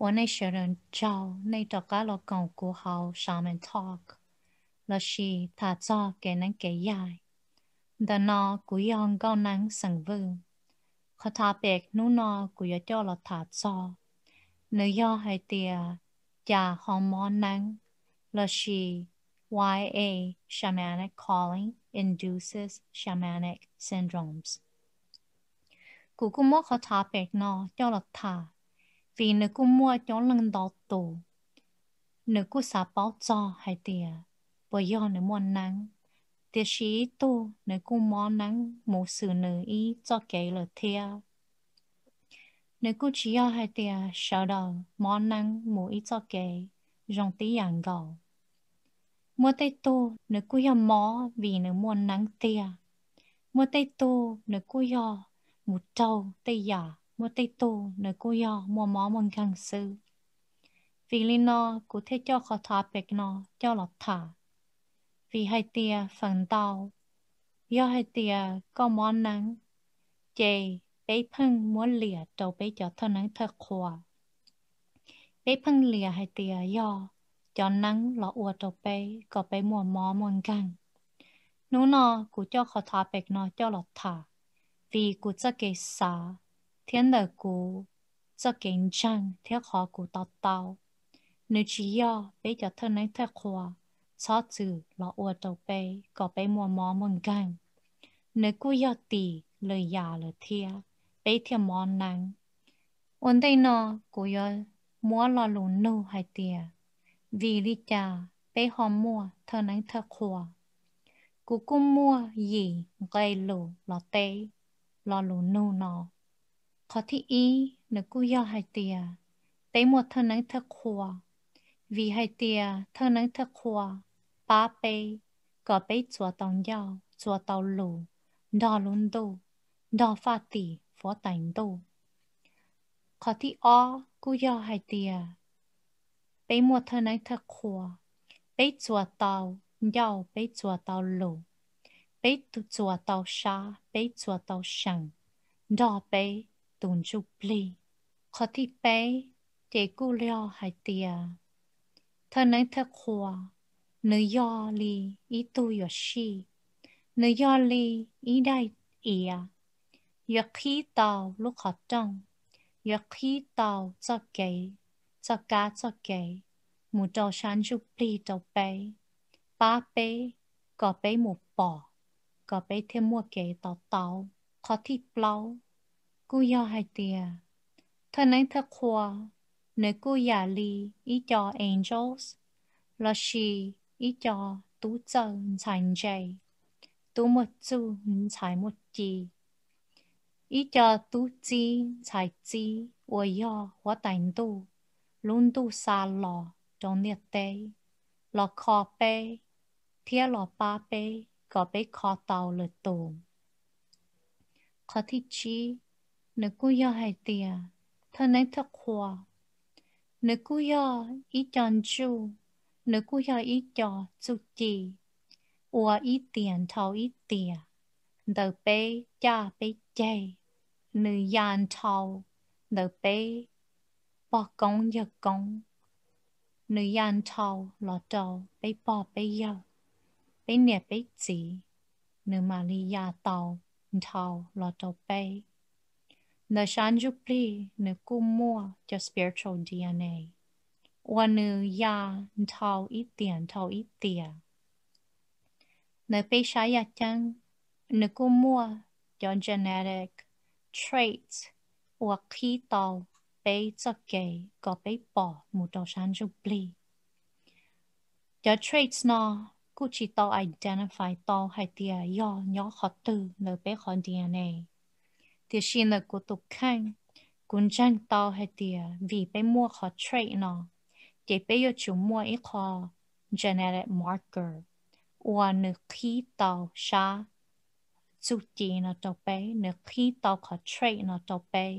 我那些人叫那大家老讲古好上面 talk，那是他早给人给压，但那古样高能生物，可他别努那古要叫了他早，你要还得加好么能，那是 YA shamanic calling induces shamanic syndromes。古古么可他别那叫了他。vì nếu cô mua cho lần đó tổ, nếu cô xả báo cho hay tiền bởi do nếu mua nắng thì chỉ tu nếu cô mua nắng một sự nữ ý cho cái kể lời theo chỉ cô chỉ 要 hay tiền sau đó mua nắng một ý cho cái, dòng tí dạng gạo, mua tay tu nếu mua vì nếu mua nắng tiền mua tay tu nếu cô 要 một trâu tay giả มตตนกูยอมัวมอมังคังซื้อฟิลินอกูเทเจ้าขอทาเปกนอเจ้าหลอดถาฟีไฮเตียฝังเตายอให้เตียก็มอนนังเจไปพึ่งม้วนเหลียเจ้าไปจอดเท่านั้นเธอขวาไปพึ่งเหลียไฮเตียยอจอนนังหลออวดเจ้าไปก็ไปมัวมอมังคังนูนอ กูเจ้าขอทาเปกนอเจ้าหลอดถาฟีกูจะเกสา cho tao tao, nếu chỉ yo, bé giờ thân ấy thật khoa, xó chữ lọ ua đầu bé, có bé mua mò mừng gan. Nếu cú yo tì, lời giả lời thia, bé thia mò nắng. Ôn đây nó, cú yo mua lọ lù nô hay tìa. Vì lý cha, bé họ mua thân ấy thật khoa. Cú cũng mua gì gây lù lọ tê, lọ lù nô nó. ขอที่อีนกูยอให้เตียแตหมดเธอานังเธอขัววีให้เตียเธอานังเธอขัวป้าเปก็ไปจวดตองยาวจวดตองหลูดอลุนดูดอฟาตีฟอตันดูขอที่อ้อกูยอให้เตียไปหมดเธอานังเธอขัวไปจวดตองยาวไปจวดตองหลูไปตุจวดตองชาไปจวดตองฉันดอไปตุนจุบลีขอที่เป้เจกูเลียวหาเตียเธอนัหนเธอขวาเนยอลีอีตูยอชีเนยอลีอีได้เอียอยากขี้ต่าลูกขอจังอยากขี้ต่าจะเก๋จะกาจะเกหมูจอชันจุบลีจะเป้ป้าเป้ก็เป้หมูปอก็ไปเท่มัวเกต่อเต่าขอที่เปล่ากูยอให้เตียเธอนั้นเธอควาในกูอยากลีอีจอ a อ g e จ s ลส์แล้วชีอีจอตู้เจังชันเจตู้มุจูชัยมุจีอีจอตู้จีชัจีวัยอวัดแตงตูลุงตูซาลอจงเนียเตยลอคอเปเทียลอป้าเป้ก็ไปคอเตาเลยตูขอที่ชี้นกูยาใหยเตียท่านนทักขวาเนกูยาอีจันจูเนกูยาอีจอสุจี อัวอีเตียนเทาอีเตียเดเปจ้าเปเจนึยานเทาเดเปปอกงยกงนึยานเทาหลอจอไปปอไปยาไปเหนียไปจีนึมาลียาเตาเทาหลอจอไป Nashanjupli ne mua cho spiritual DNA. Wanu ya ít tiền ntau itian tau itia. Ne peshaya chang ne mua cho genetic traits wa khi tau pe cho ke có pe bỏ mu tau shanjupli. Cho traits no ku chỉ tau identify tau hay tiền yo nhỏ khó tư ne pe khó DNA thì xin là của tục khăn cũng chẳng to hay tiề vì bé mua khó trade nó để bây giờ chủ mua ít khó genetic marker và nữ khí tàu xa chú chỉ nó tàu bé nữ khí tàu khó trade nó tàu bé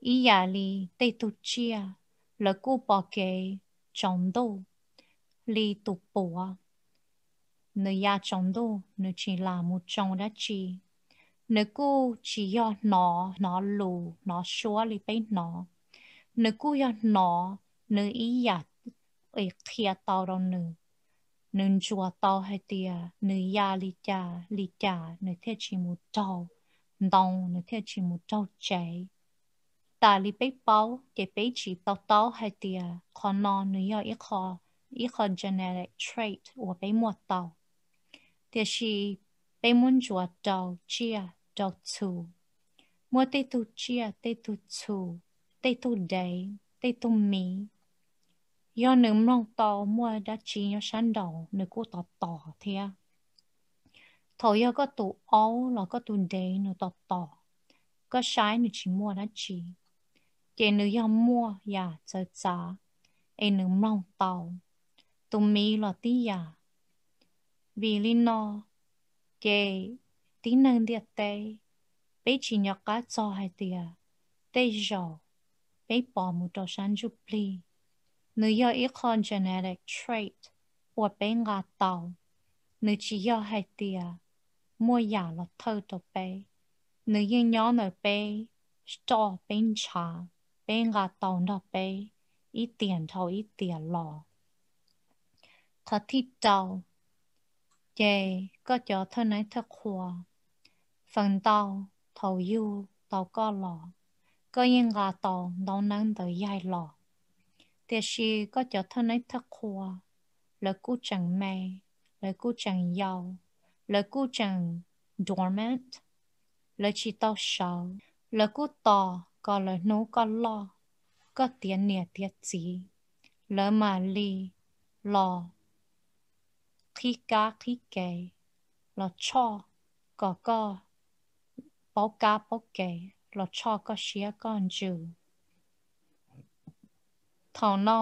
ý giả li tây tu chia là cô bỏ kê chồng đô li tụ bộ, nữ ya chồng đô nữ chỉ là một chồng đã chỉ นื้อกู้ชียอดนอนอลูนอชัวรลิไปนอนื้อกู้ยอดนอเนื้ออียาเอกเทียตอเราหนึ่งนื้อชัวตอให้เตียนื้อยาลิจาลิจาเนื้อเทชิมุจาดองเนื้อเทชิมุจาใจตาลิไปเป้าจะไปฉีตอตอให้เตียคอนอนเนื้อยาอีคออีคอเจเนเรตทรดอวไปหมดตอเตียชีไปมุ่งจวดเจ้าเจีย trò chu mua tê tu chia tê tu chu tê tu đầy tê tu mi do nữ mong to mua đã chi nó sáng đầu nữ cô tỏ tỏ thea thổ do có tụ ấu là có tụ đầy nữ tỏ tỏ có sai nữ chỉ mua đã chi kể nữ do mua ya dạ, chờ trả ai nữ mong tàu tụ mi là tí ya dạ. vì lý no chị tí nâng địa tê bé chỉ nhọc cá cho hai tìa tê giàu bé bỏ một đồ sản dục li nếu yêu ít con genetic trait của bé ngà tàu nếu chỉ yêu hai tìa mua giả là thơ đồ bé nếu yêu nhỏ nở bé cho bên trà bé ngà tàu nở bé ít tiền thầu ít tiền lò khó thích đầu chè có cho thơ nấy thơ khoa phần tàu thầu yêu tàu có lò có yên gà tàu đâu nắng tới dài lò thế thì có cho thân ấy thật khoa lời cú chẳng mê lời cú chẳng giàu lời cú chẳng dormant lời chỉ tàu sầu lời cú tò có lời nấu có lo có tiền nè tiết gì lời mà li lò khi cá khi kề lò cho có có โปกกาโปเกเราชอก็เชียก่อนจูทอนอ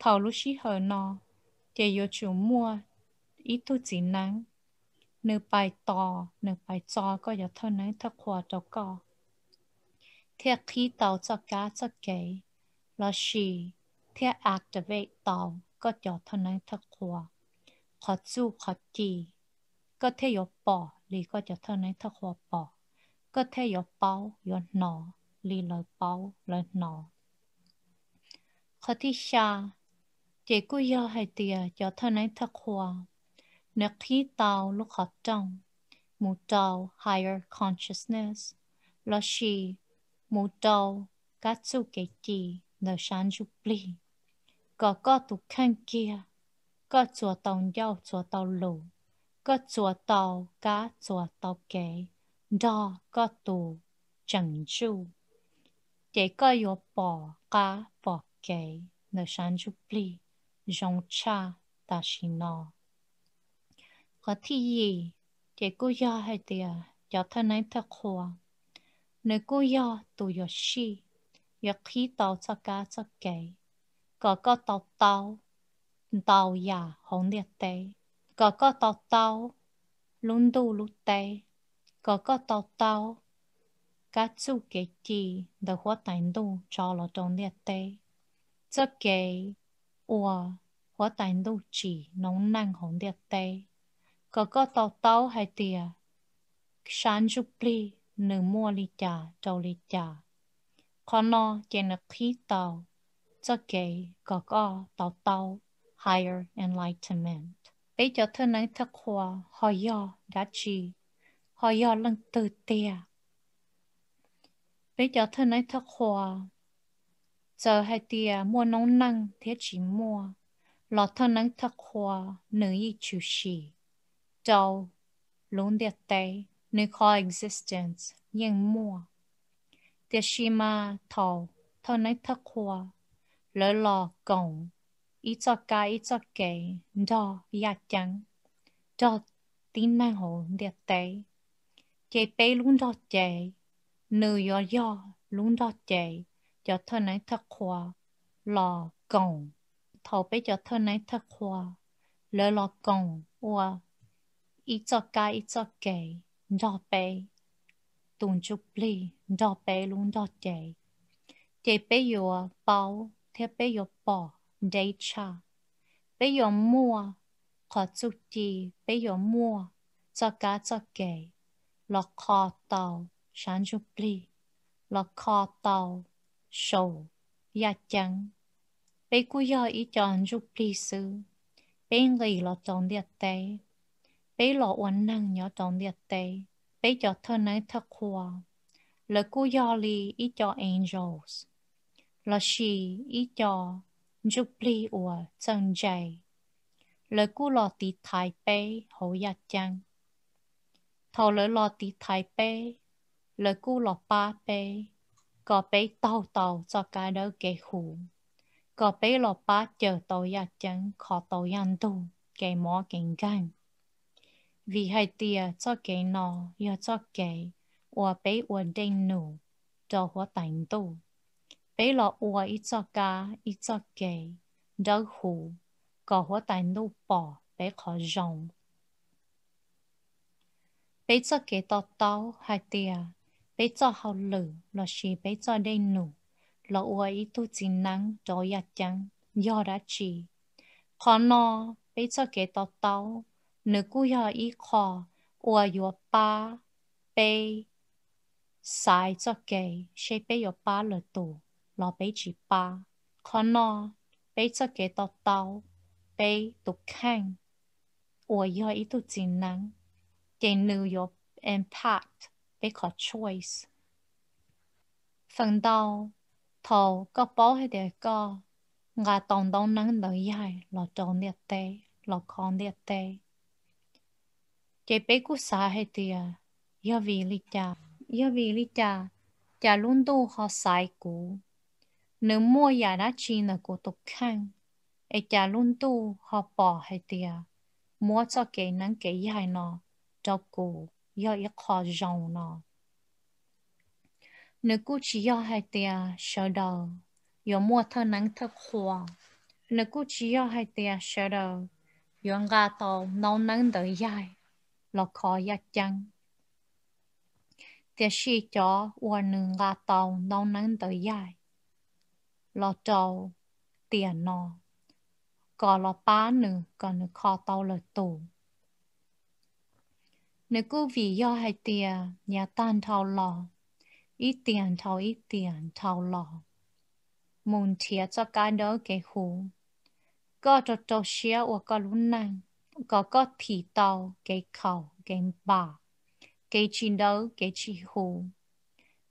ทอลุชิเหอนอเดียวจูมัวอิตุจินังเนืึไปต่อนืึไปจอก็อย่าเท่านั้นถ้าขวดก็เทียคีเต่าจะกาจะเก๋ลราชีเทียอักจะเวเต่าก็อย่าเท่านั้นถ้าขวขอจู้ขอจีก็เทียบปอหรือก็อย่าเท่านั้นถ้าขวปอ có thể có bao có nọ lý lời bao lời nọ khó thì xa chỉ có yêu hay tia cho thân này thật hòa nếu khi tao lúc học trong mù tao higher consciousness là she mù tao các chú kể chi nở sáng chụp li có có tụ khăn kia có chùa tàu nhau chùa tàu lù có chùa tàu cá chùa tàu kể đo có tù chẳng chú để có yếu bỏ cá bỏ kế nở sáng chú bì dòng cha ta xin nó có thi gì để cô ya hay tìa cho thân này thật khóa nếu cô ya tù yếu xì yếu khí tàu cho cá cho kế có có tàu tàu tàu ya hồng liệt tế có có tàu tàu luôn đủ lúc tế có có tao tao cá chú cái gì đã hóa thành đồ cho lo trong liệt tê cho cái ủa hóa thành đồ chỉ nóng năng hồng liệt tê có có tao tao hay tiề sáng chụp li nửa mua li trà trâu li trà con nó trên là khí tàu cho cái có có tao tao higher enlightenment bây giờ thân này thật hòa hỏi do đã chỉ họ giờ lần từ tia bây giờ thân ấy thật hòa giờ hai tia mua nóng năng thế chỉ mua lọ thân ấy thật hòa nữ y chủ sĩ đâu luôn đẹp tế nữ khó existence nhưng mua tia sĩ mà thầu thân ấy thật hòa lỡ lọ gồng ít cho cái ít cho cái, đó ya chẳng đó tính năng hồn đẹp tế จเปลุงดอเจเนยอยอลุงดอเจจะเทนไหนทักควาลอกงทอไปจะเทนไหนทักควาเลอกงว่าอีจอกายอีจอเกดอเปตุนจุบลีดอเปลุงดอเจเจเปยัวเปาเทเปยัวปอเดชาเปยัวมัวขอจุดจีเปยัวมัวจอกาจอเกล็อกคอเตาฉันชุปลีล็อกคอเตาโชว์ยาจังไปกูยออีจอนชุปลีซื้อเป็นเลล็อกจอนเดียเตไปหลอกวันนั่งยอจอนเดียเตไปจอดเธอไหนทักควาแล้วกูยอลีอีจออ a n g ลส์แล้วชีอีจอจุปลีอัวจังใจแล้วกูหลอตีไทายไปหอยาจัง thầu lỡ lọ tí thái bê, lỡ cú lọ ba bê, gò bê tàu tàu cho cái đỡ kẻ khủ. gò bê lọ ba chờ tàu ya chẳng khó tàu yan tù, kẻ mỏ cảnh gan. Vì hai tìa cho kẻ nọ, ya cho kẻ, ua bê ua đen nụ, cho hóa tảnh tù. Bê lọ ua ít cho cá, ít cho kẻ, đỡ khủ, có hóa tảnh nụ bỏ, bê khó rộng bây giờ kể tao tao hai tia bây giờ hậu lử là chỉ bây giờ đây nụ là ua ý tu chính nắng cho ya chẳng do đã chỉ khó nó bây giờ kể tao tao nữ cú ya ý khó ua yo ba bây sai cho kể sẽ bây yo ba là tù là bây chỉ ba khó nó bây giờ kể tao tao bây tục khang ua ya ý tu chính nắng Din nu jobb en part vid har choice. Phần đầu, thầu có bó hay để có, ngà tổng đông nắng đợi dài, lọ trộn liệt tê, lọ con liệt tê. Chế bế cú xa hay tìa, yá vì lý cha, yá vì lý cha, cha luôn đu họ xài cú. Nếu mua nhà đã chi nà của tục khăn, Ấy cha luôn đu họ bỏ hay tìa, mua cho kẻ nắng kẻ dài nọ, cho cô yo yo khó dòng nó nếu cô chỉ yo hai tia sợ đầu yo mua thơ nắng thơ khóa nếu cô chỉ yo hai tia sợ đầu yo ngã tàu nấu nắng đợi dài lo khó ya chăng tia sĩ cho ua nương ngã tàu nấu nắng đợi dài lo trâu tiền nó có lo bá nương còn khó tàu lời tù nếu cô vì do hai tiền nhà tan thao lò ít tiền thao ít tiền thao lò muốn thiệt cho cái đó cái hồ có cho cho xia và có lúc này có có thì tàu cái khẩu cái bà cái chiến đấu cái chi hồ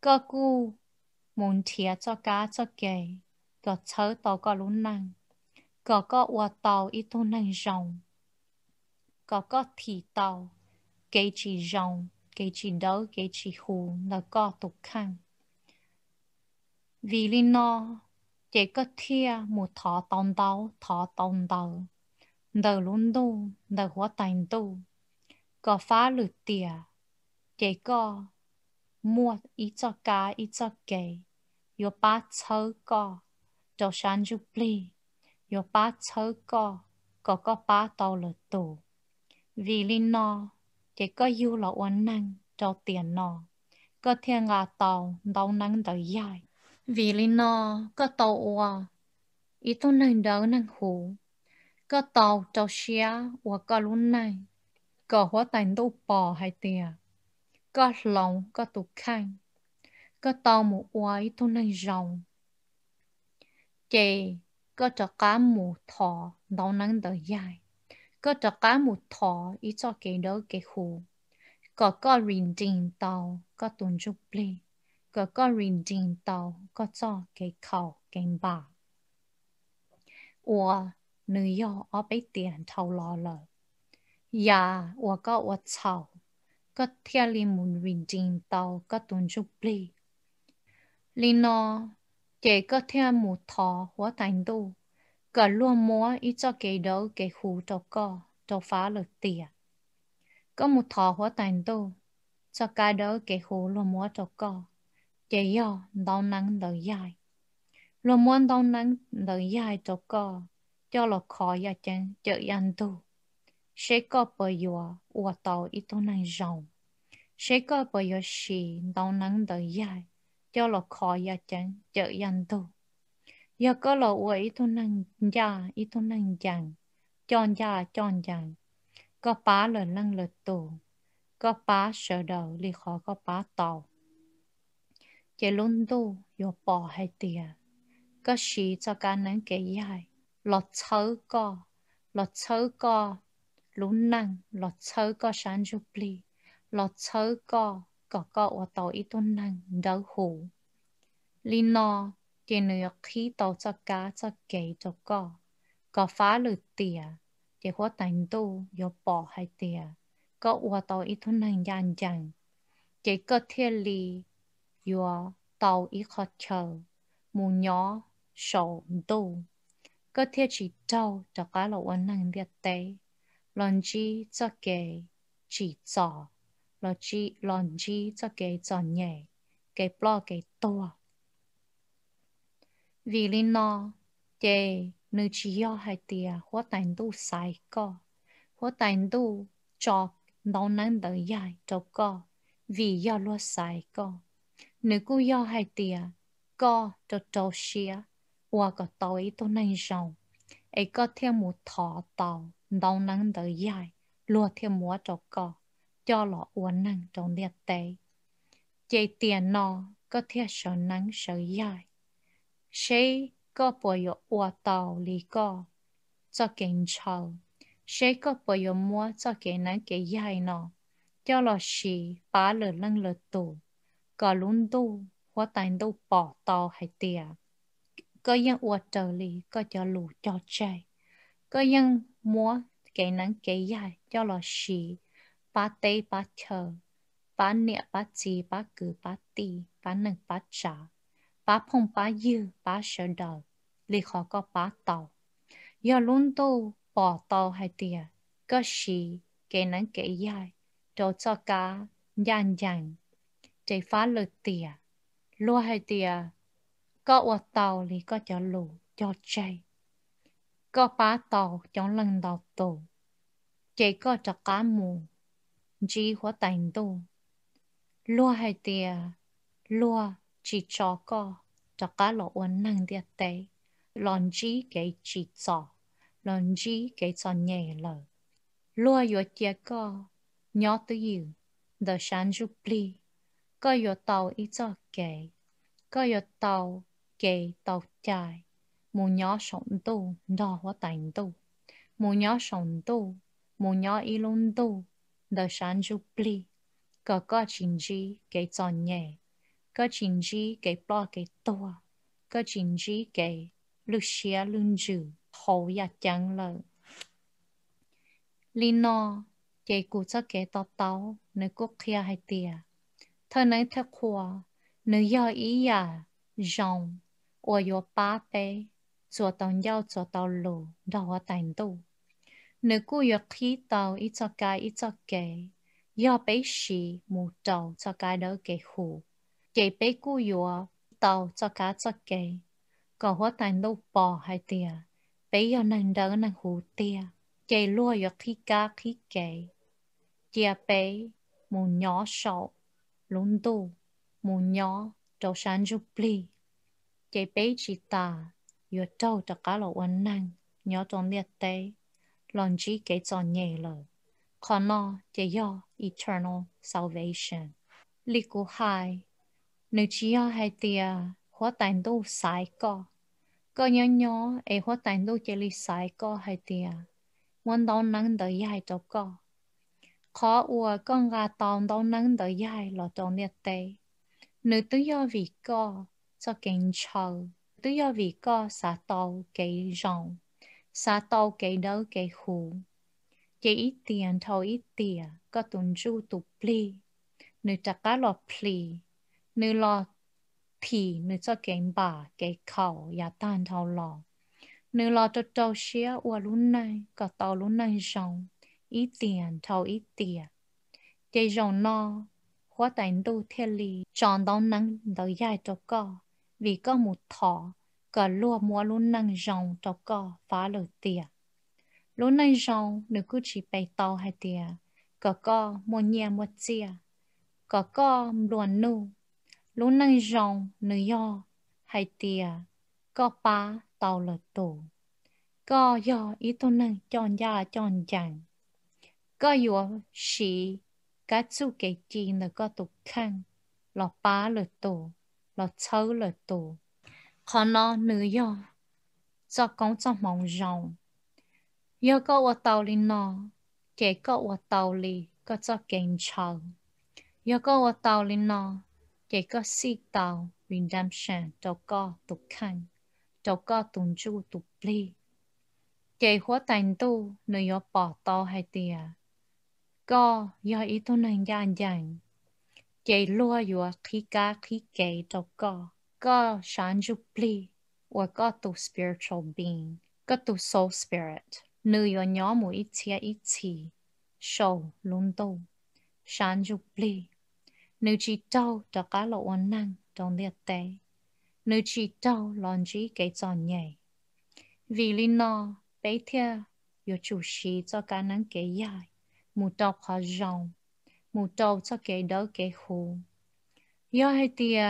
có cu muốn thiệt cho cá cho cái có chớ tàu có lúc này có có và tàu ít tu năng rồng có có thì tàu 给其人，给其道，给其户，là có tục khăn. Vì lý nó, chỉ có thia một thọ tông đầu, thọ tông đầu, đầu luôn đu, đầu hóa thành đu, có phá lửa tìa, chỉ có mua ít cho cá ít cho kề, yo ba chớ có, cho sáng chú li, yo ba chớ có, có có ba tàu lửa tù. Vì lý nó, chỉ có yêu là uốn năng cho tiền nó có thiên ngà tàu đau năng đời dài vì lý nó có tàu ua ý tôi năng đỡ năng hủ có tàu cho xe ua có luôn này có hóa thành đâu bỏ hay tiền có lòng có tụ khăn có tàu một ua ý tôi năng rồng chị có cho cá mù thọ đau năng đời dài ก็จะก้ามุดทออีจอเกดเกหูก็ก็รินจิงเตาก็ตุนจุบลีก็ก็รินจิงเตาก็จอเกเข่าเกบ่า我女友我被点头落了呀我ก็我操ก็เที่ยลิมุนรินจิงเตาก็ตุนจุบลีลินอเจก็เที่ยมุดทอหัวแต่งดู cả luôn múa ít cho cái đầu cái hú cho co cho phá lực tiền có một thọ hóa tàn tu cho cái đó cái hú luôn múa cho co chỉ do đau nắng đau dài luôn muốn đau nắng đau dài cho co cho lo khó ya chân chợ yan tu sẽ có bởi yo ua tàu ít tu nắng rộng sẽ có bởi yo xì đau nắng đau dài cho lo khó ya chân chợ yan tu giờ có lộ của ít thôn năng già ít thôn năng chẳng chọn già chọn chẳng có bá lời năng lời tổ có bá sợ đầu lì khó có bá tàu chỉ lún tu yo bỏ hai tiề có sĩ cho cá nắng kể dài lọt chớ co lọt chớ co lún năng lọt chớ co sáng chụp li lọt chớ co có co ở tàu ít tuần năng đỡ hủ li no thì nếu khí tổ cho cá cho kế cho có có phá lử tìa thì có thành tu có bỏ hay tìa có ua tổ ít thun hành gian chẳng chỉ có thiên lý có tổ ít khó chờ mù nhỏ sổ tu có thiên chỉ châu cho cá lộ ấn năng liệt tế lần chi cho kế chỉ cho lần chi lần chi cho kế cho nhẹ kế blo kế to vì lý nó chê nữ chỉ yêu hai tia hóa tàn tu sai co hóa tàn tu cho nó nắng đời dài cho co vì yêu lo sai co nữ cũng yêu hai tia co cho cho xia qua có tàu ấy tôi nay rồng ấy có thêm một thọ tàu nó nắng đợi dài lo thêm múa cho co cho lọ uốn năng trong địa tế chế tiền nó có thể sợ nắng sợ dài 谁个不有我道理个？做警察，谁个不有摸做给人给害呢？掉了是把了扔了都，个轮都我但都 bỏ 道还掉，个样我道理个叫路叫债，个样摸给人给害掉了是把 tay 把头，把脸把嘴把骨把地把能把爪。bà phong bà yêu bà sợ đầu lì khó có bà tàu giờ luôn tô bỏ tàu hay tiệt có gì cái nắng cái dài cho cho cá nhàn dàn chạy phá lực tiệt lúa hay tiệt có ở tàu lì có cho lù cho chạy có bà tàu trong lần đầu tổ chạy có cho cá mù chỉ hoa thành đô lúa hay tiệt lúa chỉ cho có cho cá lọ uốn năng địa tế lon chi cái chỉ cho lon chi cái cho nhẹ lờ lúa yo chia co nhỏ tự yêu the shan ju pli có yo tàu ít cho kể có yo tàu kể tàu chạy mù nhỏ sống tu đò hoa tành tu mù nhỏ sống tu mù nhỏ y lung tu the shan ju pli có có chính chi cái cho nhẹ có chính trị cái bỏ cái to có chính trị cái lúc xia lưng dữ hậu ya dạ chẳng lợ lý nó cái cụ cho cái tao tao nơi quốc kia hay tia thơ nơi thơ khoa nơi do ý ya dòng ở yo ba bé cho tao nhau cho tao lù đào hoa tành tu nếu cô yo khi tao ít cho cái ít cho cái yo bé xì mù trầu cho cái đỡ cái hù có 给被雇哟，到做 cá 做给，搞好但都 bỏ hay tiề, bây giờ nàng đỡ nàng hủ tiề, chạy lua yo khi cá khi kể, chia bé mù nhỏ sọ, lún tu mù nhỏ trâu sáng giúp pli, chạy bé chỉ ta, yo trâu cho cá lộ uốn nàng, nhỏ trong liệt tế, lòng chỉ kể cho nhẹ lời, còn nó chạy yo eternal salvation. Liku hai nếu chỉ ở hai tia hóa tàn đô sai co có nhỏ nhỏ ấy e hóa tàn đô chỉ li sai co hai tia muốn đón nắng đợi hai cho co khó ua con gà tòn đón nắng đợi hai lọ trong liệt tê nữ tự do vì co cho kinh châu tự do vì co xả tàu kỳ rộng xả tàu kỳ đỡ kỳ hù chỉ ít tiền thôi ít tiền có tuần du tụp li, nữ trả cá lọ li นึ่งโลทีนึ่งจะเก่งบ่าเก่งเขาอย่าต้านเท่าหลอนึ่งโลจเจะเชียวลุ่นในก็ต่อรุ่นไหนจงอีเตียนเท่าอีเตียใจะจงนอหัวแต่งดูเทลีจอนต้องนั่งเดียใหญ่จะก่อวีก็มุดถอก็ลวมัวลุ่นนั่งจงจะก็ฟ้าเหลือเตียลุ่นนั่งจงนึกคุชไปต่อให้เตียก็ก็มัวเงียบมัวเจียก็ก็มลวนนู่ lúc nâng rong nữ yo hay tia có ba tàu là tổ có yo ý tôi nâng chọn ra chọn chẳng có yo sĩ cá chú cái chi là có tục khăn lọ ba là tổ lọ chấu là tổ khó nó nữ yo cho con cho mong rong yo có ở tàu li nó kể có ở tàu li có cho cảnh chào yo có ở tàu li nó 给个世道 redemption 到个独看，到个动主独立。给火等度，你要报道系啲啊，个要一度能压人，给落要起家起给到个个想主立，我个读 spiritual being，个读 soul spirit，你要鸟每一次一次受轮到想主立。nếu chỉ đau đã cả lộ ổn năng trong liệt tế. Nếu chỉ đau lòn chỉ cái tròn nhảy. Vì lý nó, bấy thia, yếu chủ sĩ cho cả năng cái dài, mù đau khó rộng, mù đau cho cái đỡ cái khu. Yếu hay tìa,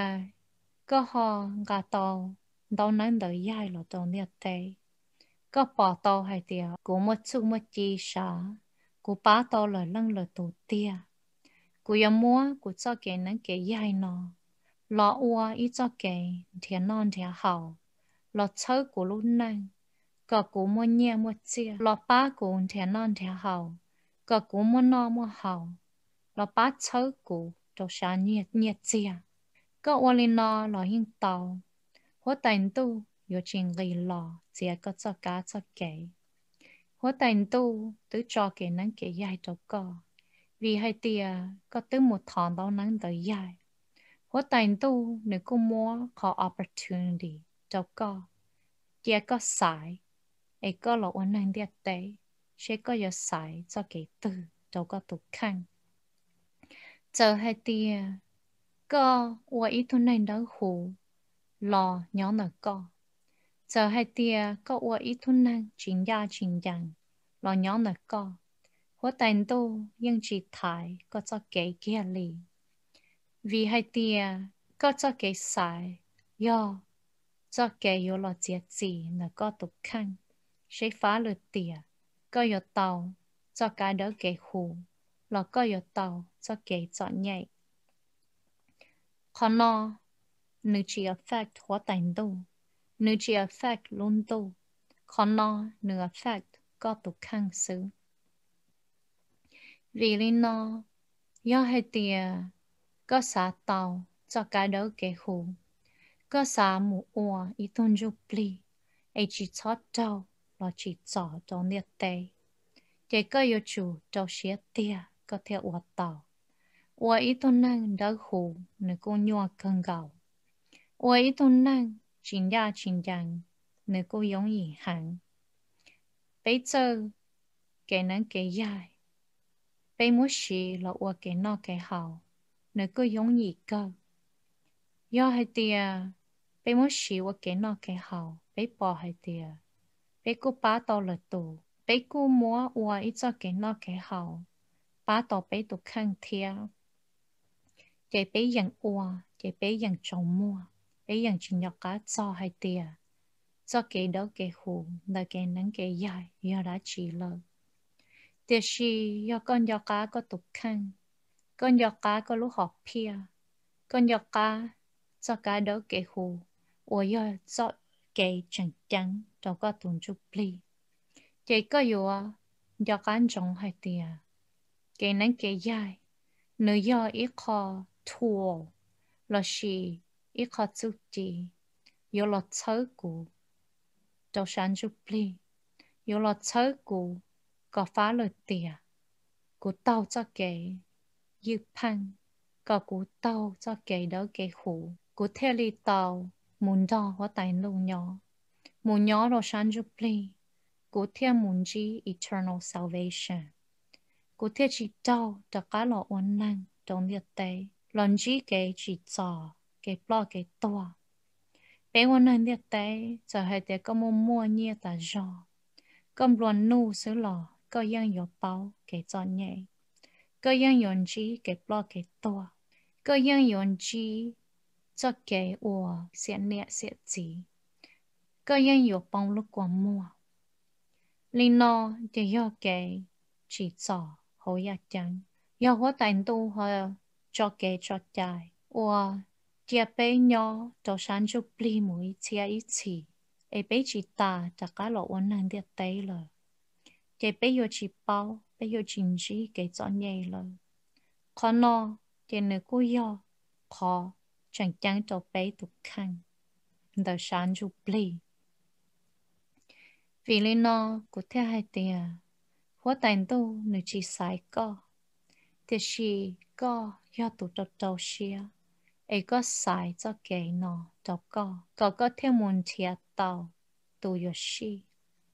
có họ ngà tàu, đau năng đỡ dài lộ trong liệt tế. Có bỏ tàu hay tìa, cũng mất chút mất chi xa, cũng bá tàu là năng là tổ tia กูยังมัวกูจะเกนั่นเกยายนอรออัวอีจะเกเทียนอนเทียหาวรอเช้ากูรุ่นนั่งก็กูมัวเงียมัวเจียรอป้ากูเทียนอนเทียหาวก็กูมัวนอมัวหาวรอป้าเช้ากูจะชาเงียเงียเจียก็อัวเลยนอรอหิ้งเตาหัวแต่งตู้有钱利落，只係個作家作記。我突然都都作記能記一係到個。vì hai tia có tới một thằng đó nắng tới dài hỗ tiền tu nếu có mua có opportunity cho có chỉ có sai ai có lo anh năng địa tế sẽ có giờ sai cho cái từ cho có tụ khăn giờ hai tia có và ít tu nên đâu hồ lo nhỏ nữa có giờ hai tia có và ít tu nên chính gia chính giang, lo nhỏ nữa có 我但都用只睇嗰只幾幾嚟，vì hai tia có cho cái sai yo cho cái yo là chia chỉ là có tục khăn sẽ phá lượt tia có yo tàu cho cái đỡ cái hù là có yo tàu cho cái chọn nhạy còn nó nữ chỉ effect hóa thành đâu nữ chỉ effect luôn đâu còn nó nữ effect có tục khăn xứ vì nó, do hệ tia, có xã tàu, cho cái đó kể hù. Có xã mù ua, y tôn dục pli, ai chỉ cho tàu, lo chỉ cho cho nhiệt tê. Chế có yêu chủ, cho xế tia, có thể hoạt tàu. Ua y tôn năng đó hù, nè cô nhua cân gạo. Ua y tôn năng, chính gia chính giang, nè cô giống gì hẳn. Bây giờ, cái năng cái dài, bây mua xì là ua cái nọ cái hào nó cứ giống gì cơ do hay tia bây mua xì ua cái nọ cái hào bây bỏ hay tia bây cứ bá tao là tù bây cứ mua ua ít cho cái nọ cái hào bá tao bây tụ khăn tia chạy bây dặn ua chạy bây dặn chồng mua bây dặn chỉ nhọc cá cho hay tia cho cái đó cái hù là cái nắng cái dài do đã chỉ lời เดี๋ยวชียอก้อนยอก้าก็ตกขังก้อนยอก้าก็รู้หอกเพียก้อนยอก้าจอกาเด็กเกหูวัวยอจอดเกจังจังตัวก็ตุนจุปลีเจก็อยู่ยอก้าจงใหยเตียเกยนั้นเกยายเนือยออีกคอทัวลอชีอีกคอจุจียอลอเชกูตัวฉันจุปลียอลอเชกู có phá lời tìa của tao cho kể như pan có của tao cho kể đó kể khổ. của theo lý tao muốn đo hóa tài lâu nhỏ muốn nhỏ rồi sáng giúp lý của theo muốn chi eternal salvation của theo chỉ tao đã cá lọ ổn năng trong liệt tế lần chi kể chỉ cho, kể lo kể to bé ổn năng liệt tế giờ hệ tế có một mua nhia ta gió, cầm luận nu xứ lò 个样有包给专业，个样用机给 blog 给多，个样用机做给我写列写字，个样有帮碌过我，另外就要给制造好一点，有可能都去做给做大，我只俾我就想做 bli 每次一次，而俾住大大家落揾人啲地嘞。给不要去包，不要经济给做孽了。可能给你个要可 chẳng chẳng cho bé tục khăn. Đã sáng chú bì. Vì lý nó của thế hai tìa, hóa tàn tu nữ chỉ sai có. Thế chỉ có do tụ trọc trọc xìa. Ấy có sai cho kẻ nó trọc có. Có có thêm muốn thịa tàu, tụ yếu xì,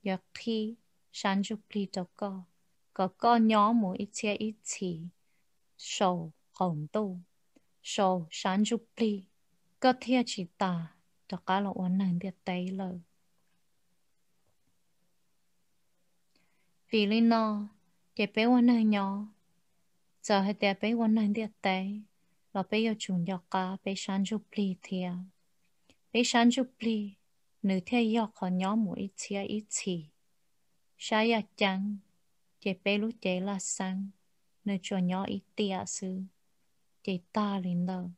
yếu khí. 山竹呢度歌，哥哥娘母一次一次手红豆，手山竹呢，个天气大，就搞落我能的地了。vì lý nó để bé quan nơi nhỏ giờ hay để bé quan nơi địa tế là bé yêu chúng nhỏ cả bé sáng chụp li thia bé sáng chụp li nữ thia yêu khó nhỏ mũi thia ít chỉ Shaya chang, chế bê lú chế là sang, nơi cho nhỏ ít tia sư, chế ta lên đâu,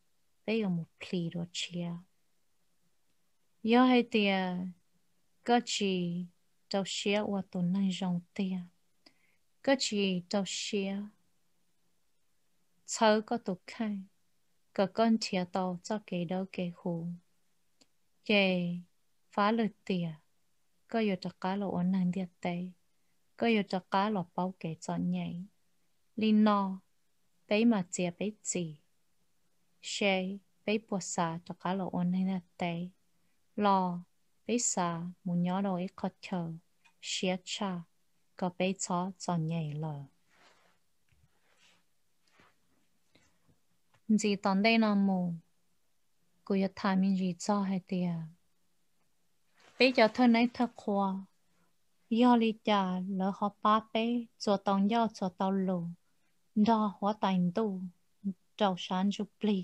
bê yô một plì đồ chia. Yo hay tia, có chỉ tao xia qua tuần năng dòng tia, có chỉ tao xia. Cháu có tụ khai, có con chia tàu cho kế đâu kế hù. Chế phá lực tia. ก็อยู่จากกาลวันนังเดียเตก็อยู่จากกาลเป้าเกจอนใหญ่ลีนอไปมาเจียไปจีเชไปปวดสาจากกาลวันนังเดียเตรอไปสามุญยอโดยคอเชอเชียชาก็ไปชอจอนใหญ่เลย唔知當地那冇，佢一睇面就走喺啲啊。bây giờ thôi nãy thật khoa, do lý trả lỡ họ ba bê cho tàu nhau cho tàu lù đó hóa thành tu trâu sáng dục lì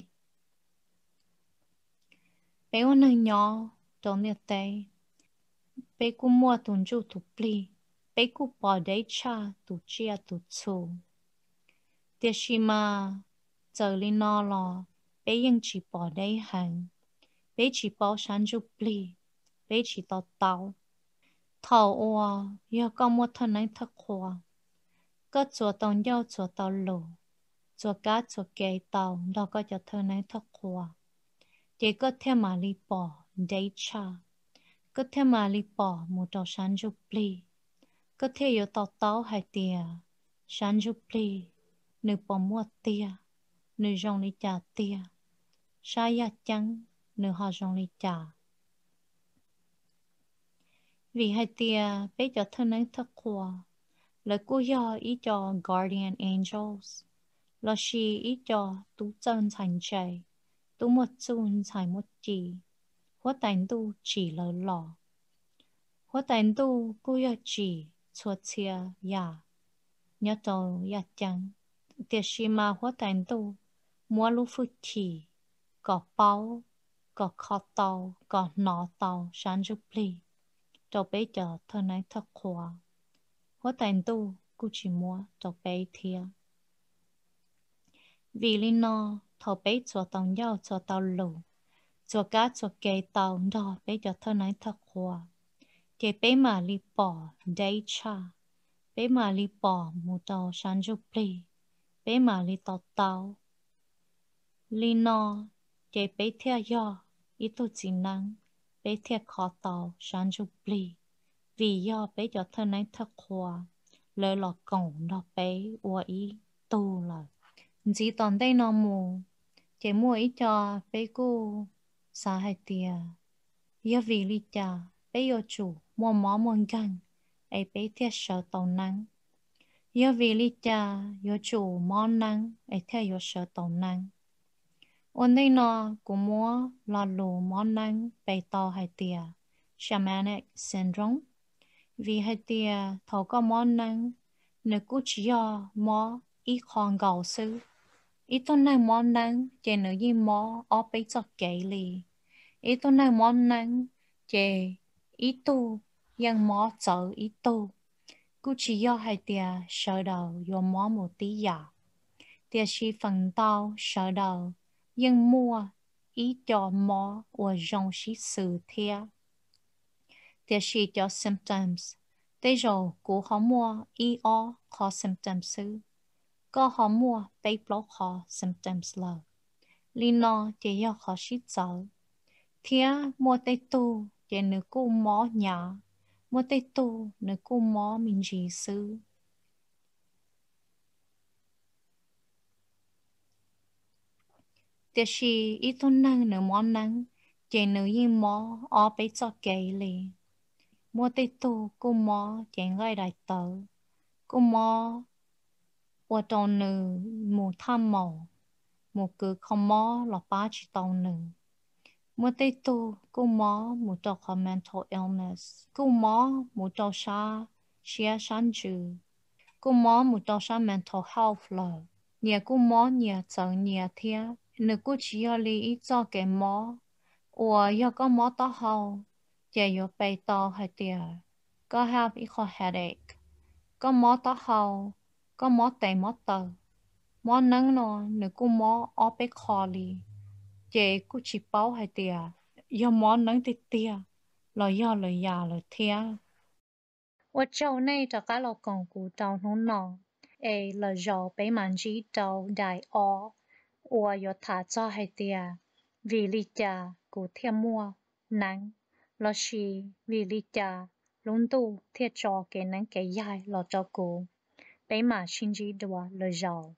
bé con này nhỏ trong nhiệt tay bé cô mua tuần chú tụ lì bây giờ bỏ đấy cha tụ chia tụ chú, tiếc gì mà giờ lên nó lo bây giờ chỉ bỏ đấy hàng bé chỉ bỏ sáng chú lì bé chỉ tao tao thầu ua giờ có một thân này thật khóa có chùa tao nhau chùa tao lù chùa cá chùa kê tao đó có cho thân này thật khóa chỉ có thêm mà li bỏ đấy cha có thêm mà li bỏ một đầu sáng dục li có thể yếu tao tao hay tìa sáng dục li nữ bỏ mua tìa nữ rong li trả tìa sai ya chăng nữ họ rong li trả vì hai tia bây giờ thân anh thật khua là cô yo ý cho guardian angels là chi ý cho tu chân thành chạy tu một chân chạy một chỉ hóa tánh tu chỉ lỡ lò hóa tánh tu cô yo chỉ cho chia ya dạ. nhớ tàu ya dạ chẳng tiệt sĩ mà hóa tánh tu mua lu phụ chỉ có bao có khó tàu có nọ tàu sáng chút liền cho bé cho thân này thật khóa. Hóa thành tu, cụ chỉ mua cho bé thia. Vì lý nó, thọ bé cho tàu nhau cho tàu lù, cho cá cho kê tàu đó bé cho thân này thật khóa. Thì bé mà lý bỏ đầy cha, bé mà lý bỏ mù tàu sáng dục bì, bé mà lý tàu tàu. Lý nó, chế bé theo dõi, ý tu chỉ năng, bé thiệt khó tàu sáng dục bì vì do bé cho thân này thật khóa lời lọ cổng nó bé ua ý tu là chỉ toàn đây nó mù chế mua ý cho bé cô xa hai tia do vì lý cha bé yêu chủ mua mó muôn gần ấy bé thiệt sợ tàu nắng do vì lý cha yêu chủ mó nắng ấy theo yêu sợ tàu nắng ôn đây nó của mua là lù món năng bày tỏ hay tia shamanic syndrome vì hay tia thầu có món năng nếu cứ chỉ do mò ít khoan gầu sư ít tuần này món năng chỉ nếu như mò ở bấy giờ kỹ lì ít tuần này món năng chỉ ít tu nhưng mò sợ ít tu cứ chỉ do hay tia sợ đầu do mò một tí giờ tia si phần tao sợ đầu nhưng mua ý cho mò của dòng sĩ sự thea. Thế sĩ cho symptoms, tế rồi cụ họ mua ý o khó symptoms sư. Có họ mua bấy bó khó symptoms lờ. Lý nó thì yếu khó sĩ giáo. Thea mua tế tu thì nữ cụ mò nhà, mua tế tu nữ cụ mò mình dì sư. จะชีอีต้นนั่งหนึ่งมอนั่งเจนึยิ่งมอออไปจอกเกลีมัวติตูกูมอเจงไงได้เตอกูมอว่าตอนหนึ่งมูท่ามอมูกือคอมอหลอป้าชิตอนหนึ่งมัวติตูกูมอมูจอกคอมเมนต์ mental illness กูมอมูจอกชาเชียชันจูกูมอมูจอกชา mental health เลยเนี่ยกูมอเนี่ยเจอเนี่ยเทีย nếu cô chỉ ở lì cho cái mỏ ủa giờ cái mỏ to hầu giờ giờ bay to hay tiệt có have ít khó headache có mỏ to hầu có mỏ tệ mỏ tờ mỏ nắng nó nếu cô mỏ ở bên khó lì giờ cô chỉ bảo hay tiệt giờ mỏ nắng tiệt tiệt lời giờ lời già đầu đại 我做呢就搞落講古道弄弄，誒，嚟做俾萬子道大我。我要他做海的，为了家古天么难，那是为了家龙都贴着给能给伢老照顾，白马心机多了绕。